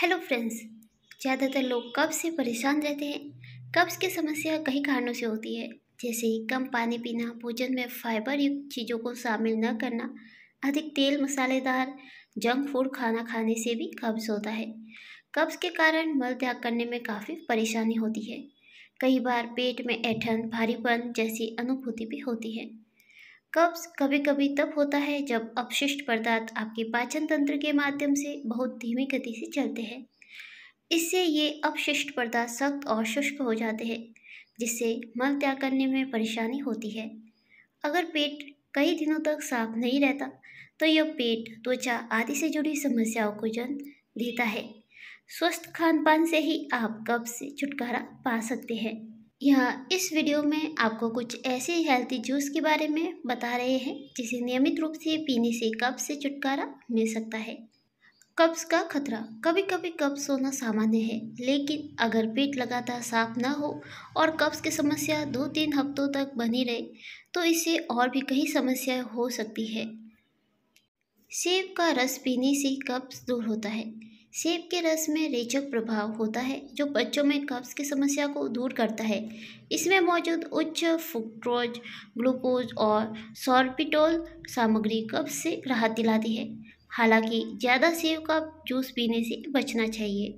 hello friends ज़्यादातर लोग कब्ज से परेशान रहते हैं कब्ज की समस्या कई कारणों से होती है जैसे कम पानी पीना भोजन में फाइबर युक्त चीज़ों को शामिल न करना अधिक तेल मसालेदार जंक फूड खाना खाने से भी कब्ज होता है कब्ज के कारण मल त्याग करने में काफ़ी परेशानी होती है कई बार पेट में ऐठन भारीपन जैसी अनुभूति भी होती है कब्ज कभी कभी तब होता है जब अपशिष्ट पदार्थ आपके पाचन तंत्र के माध्यम से बहुत धीमी गति से चलते हैं इससे ये अपशिष्ट पदार्थ सख्त और शुष्क हो जाते हैं जिससे मल त्याग करने में परेशानी होती है अगर पेट कई दिनों तक साफ नहीं रहता तो यह पेट त्वचा आदि से जुड़ी समस्याओं को जन्म देता है स्वस्थ खान पान से ही आप कब्ज से छुटकारा पा सकते हैं यहाँ इस वीडियो में आपको कुछ ऐसे हेल्थी जूस के बारे में बता रहे हैं जिसे नियमित रूप से पीने से कब्ज से छुटकारा मिल सकता है कब्ज का खतरा कभी कभी कब्ज होना सामान्य है लेकिन अगर पेट लगातार साफ ना हो और कब्ज की समस्या दो तीन हफ्तों तक बनी रहे तो इससे और भी कई समस्याएं हो सकती है सेब का रस पीने से कब्ज दूर होता है सेब के रस में रेचक प्रभाव होता है जो बच्चों में कब्ज की समस्या को दूर करता है इसमें मौजूद उच्च फ्रुक्टोज ग्लूकोज और सॉर्बिटोल सामग्री कब्ज से राहत दिलाती है हालांकि ज़्यादा सेब का जूस पीने से बचना चाहिए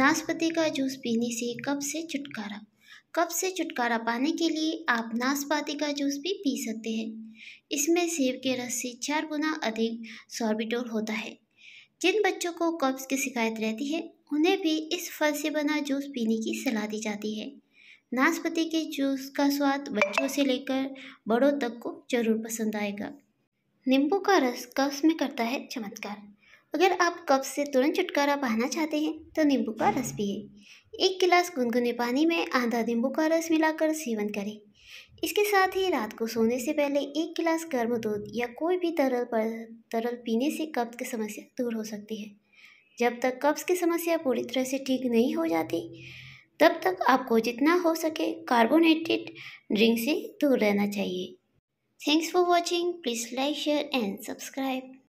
नाशपाती का जूस पीने से कब्ज से छुटकारा कब्ज से छुटकारा पाने के लिए आप नाशपाती का जूस भी पी सकते हैं इसमें सेब के रस से चार गुना अधिक सॉर्बिटोल होता है जिन बच्चों को कब्ज़ की शिकायत रहती है उन्हें भी इस फल से बना जूस पीने की सलाह दी जाती है नाशपाती के जूस का स्वाद बच्चों से लेकर बड़ों तक को जरूर पसंद आएगा नींबू का रस कब्ज में करता है चमत्कार अगर आप कब्ज से तुरंत छुटकारा पाना चाहते हैं तो नींबू का रस पिए एक गिलास गुनगुने पानी में आधा नींबू का रस मिलाकर सेवन करें इसके साथ ही रात को सोने से पहले एक गिलास गर्म दूध या कोई भी तरल पर तरल पीने से कब्ज़ की समस्या दूर हो सकती है जब तक कब्ज़ की समस्या पूरी तरह से ठीक नहीं हो जाती तब तक आपको जितना हो सके कार्बोनेटेड ड्रिंक से दूर रहना चाहिए thanks for watching please like share and subscribe